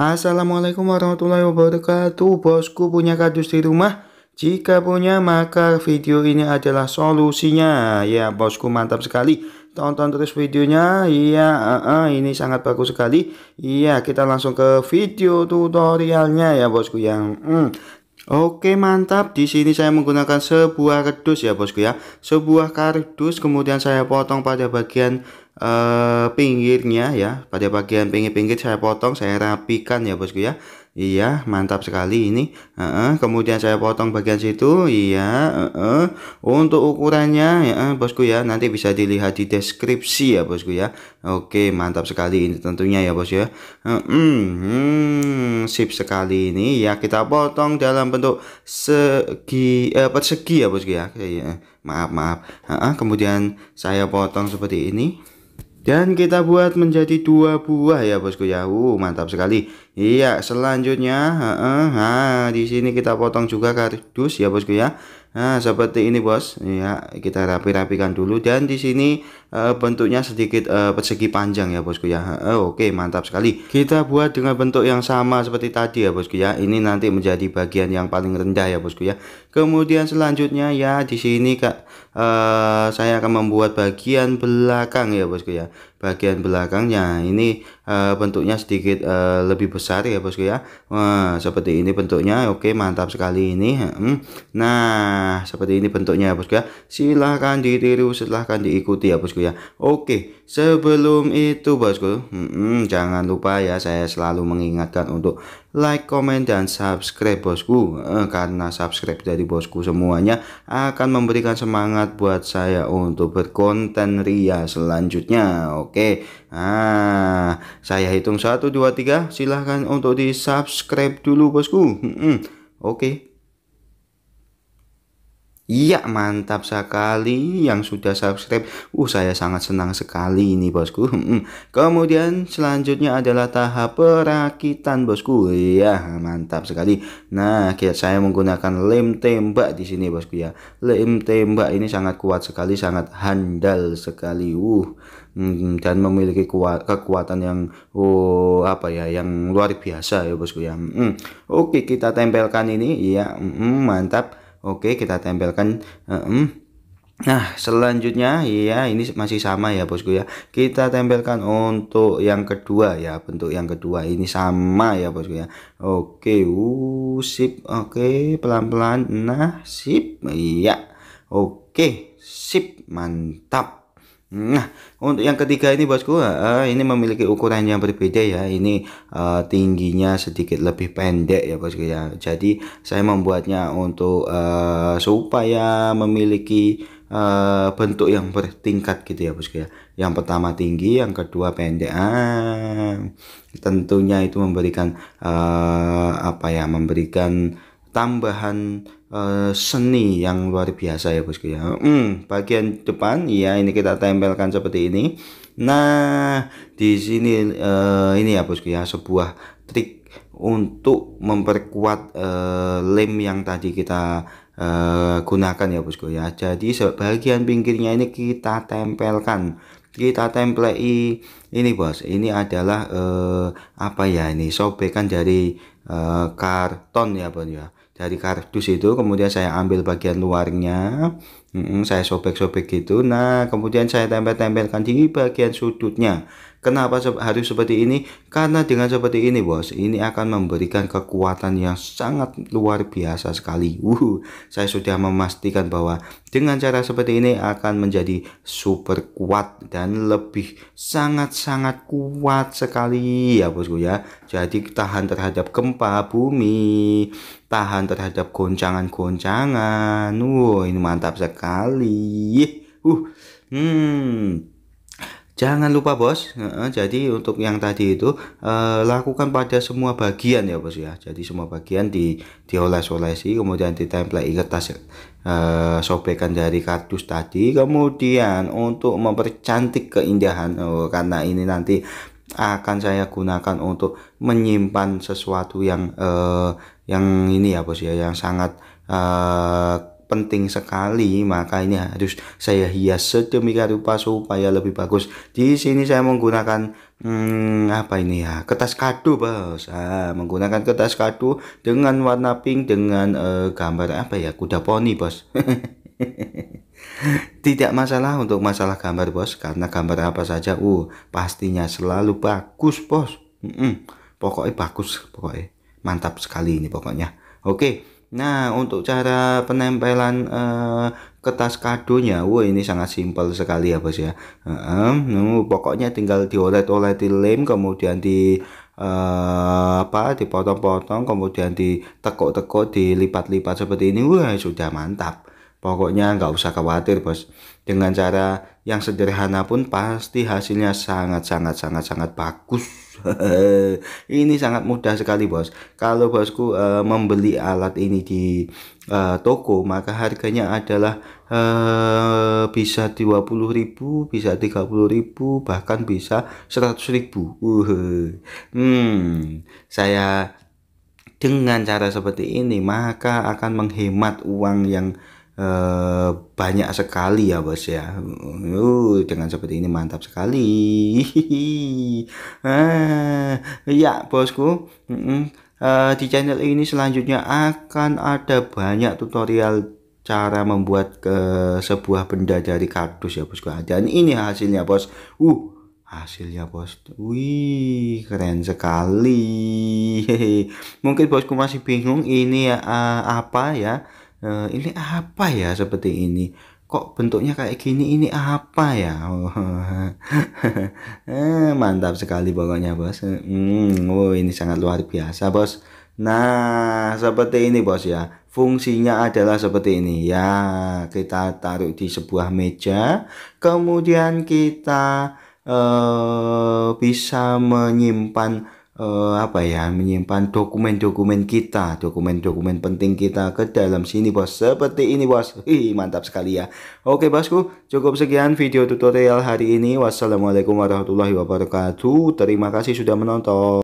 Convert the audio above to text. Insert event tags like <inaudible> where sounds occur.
Assalamualaikum warahmatullahi wabarakatuh Bosku punya kardus di rumah? Jika punya maka video ini adalah solusinya Ya bosku mantap sekali Tonton terus videonya Iya uh, uh, ini sangat bagus sekali Iya kita langsung ke video tutorialnya ya bosku yang mm, Oke mantap, di sini saya menggunakan sebuah kardus ya bosku ya Sebuah kardus kemudian saya potong pada bagian eh, pinggirnya ya pada bagian pinggir-pinggir saya potong saya rapikan ya bosku ya Iya, mantap sekali ini. Uh -uh. Kemudian saya potong bagian situ. Iya, uh -uh. untuk ukurannya ya uh, bosku ya, nanti bisa dilihat di deskripsi ya bosku ya. Oke, mantap sekali ini tentunya ya bos ya. Uh -uh. Hmm, sip sekali ini ya kita potong dalam bentuk segi eh, persegi ya bosku ya. -uh. maaf maaf. Uh -uh. Kemudian saya potong seperti ini. Dan kita buat menjadi dua buah ya bosku ya. Uh, mantap sekali. Iya, selanjutnya, uh, uh, di sini kita potong juga kardus ya bosku ya. Nah, seperti ini bos. Ya, kita rapi-rapikan dulu dan di sini e, bentuknya sedikit e, persegi panjang ya bosku ya. E, oke, mantap sekali. Kita buat dengan bentuk yang sama seperti tadi ya bosku ya. Ini nanti menjadi bagian yang paling rendah ya bosku ya. Kemudian selanjutnya ya di sini Kak e, saya akan membuat bagian belakang ya bosku ya bagian belakangnya ini uh, bentuknya sedikit uh, lebih besar ya bosku ya Wah, seperti ini bentuknya oke mantap sekali ini nah seperti ini bentuknya ya bosku ya silahkan ditiru silahkan diikuti ya bosku ya oke Sebelum itu bosku, hmm, jangan lupa ya saya selalu mengingatkan untuk like, comment dan subscribe bosku eh, Karena subscribe dari bosku semuanya akan memberikan semangat buat saya untuk berkonten ria selanjutnya Oke, ah, saya hitung 1, 2, 3 Silahkan untuk di subscribe dulu bosku hmm, Oke Iya mantap sekali yang sudah subscribe. Uh saya sangat senang sekali ini bosku. Hmm, kemudian selanjutnya adalah tahap perakitan bosku. Iya mantap sekali. Nah kita saya menggunakan lem tembak di sini bosku ya. Lem tembak ini sangat kuat sekali, sangat handal sekali. Uh hmm, dan memiliki kuat, kekuatan yang oh apa ya yang luar biasa ya bosku ya. Hmm, oke kita tempelkan ini. Iya mantap. Oke, kita tempelkan. Uh, Nah, selanjutnya ya ini masih sama ya bosku ya. Kita tempelkan untuk yang kedua ya, bentuk yang kedua ini sama ya bosku ya. Oke, uh, sip. Oke, pelan-pelan. Nah, sip. Iya. Oke, sip. Mantap. Nah, untuk yang ketiga ini bosku, uh, ini memiliki ukuran yang berbeda ya. Ini uh, tingginya sedikit lebih pendek ya bosku ya. Jadi saya membuatnya untuk uh, supaya memiliki uh, bentuk yang bertingkat gitu ya bosku ya. Yang pertama tinggi, yang kedua pendek. Ah, tentunya itu memberikan uh, apa ya? Memberikan tambahan uh, seni yang luar biasa ya bosku ya. Hmm, bagian depan ya ini kita tempelkan seperti ini. Nah di sini uh, ini ya bosku ya sebuah trik untuk memperkuat uh, lem yang tadi kita uh, gunakan ya bosku ya. Jadi sebagian pinggirnya ini kita tempelkan kita template ini bos ini adalah eh, apa ya ini sobekan dari eh, karton ya bos ya dari kardus itu kemudian saya ambil bagian luarnya saya sobek-sobek gitu. Nah, kemudian saya tempel-tempelkan di bagian sudutnya. Kenapa harus seperti ini? Karena dengan seperti ini, bos, ini akan memberikan kekuatan yang sangat luar biasa sekali. Uh, saya sudah memastikan bahwa dengan cara seperti ini akan menjadi super kuat dan lebih sangat-sangat kuat sekali ya, bosku ya. Jadi tahan terhadap gempa bumi, tahan terhadap goncangan-goncangan. Uh, ini mantap sekali sekali. Uh, hmm. Jangan lupa bos, jadi untuk yang tadi itu eh, lakukan pada semua bagian ya bos ya. Jadi semua bagian di dioles-olesi, kemudian di template kertas eh, sobekan dari kardus tadi. Kemudian untuk mempercantik keindahan, oh, karena ini nanti akan saya gunakan untuk menyimpan sesuatu yang eh, yang ini ya bos ya, yang sangat eh, penting sekali maka ini harus saya hias sedemikian rupa supaya lebih bagus di sini saya menggunakan hmm, apa ini ya kertas kado bos ah, menggunakan kertas kado dengan warna pink dengan eh, gambar apa ya kuda poni bos <laughs> tidak masalah untuk masalah gambar bos karena gambar apa saja uh pastinya selalu bagus bos mm -mm. pokoknya bagus pokoknya mantap sekali ini pokoknya oke okay. Nah, untuk cara penempelan eh, kertas kadonya, wah ini sangat simpel sekali ya bos ya. Uh, uh, pokoknya tinggal diolet di lem, kemudian di eh, apa dipotong-potong, kemudian ditekuk-tekuk, dilipat-lipat seperti ini, wah sudah mantap. Pokoknya nggak usah khawatir bos. Dengan cara yang sederhana pun pasti hasilnya sangat sangat sangat sangat bagus. <laughs> ini sangat mudah sekali bos. Kalau bosku uh, membeli alat ini di uh, toko maka harganya adalah uh, bisa 20.000, bisa 30.000, bahkan bisa 100.000. Uh, uhuh. hmm, saya dengan cara seperti ini maka akan menghemat uang yang uh, banyak sekali ya bos ya uh, dengan seperti ini mantap sekali <laughs> ah, ya bosku uh, uh, di channel ini selanjutnya akan ada banyak tutorial cara membuat ke eh, sebuah benda dari kardus ya bosku ah, dan ini hasilnya bos uh hasilnya bos wih keren sekali <laughs> mungkin bosku masih bingung ini uh, apa ya uh, ini apa ya seperti ini kok bentuknya kayak gini ini apa ya oh, <laughs> mantap sekali pokoknya bos hmm, oh ini sangat luar biasa bos nah seperti ini bos ya fungsinya adalah seperti ini ya kita taruh di sebuah meja kemudian kita eh, bisa menyimpan uh, apa ya menyimpan dokumen-dokumen kita, dokumen-dokumen penting kita ke dalam sini bos. Seperti ini bos. Hi, mantap sekali ya. Oke bosku, cukup sekian video tutorial hari ini. Wassalamualaikum warahmatullahi wabarakatuh. Terima kasih sudah menonton.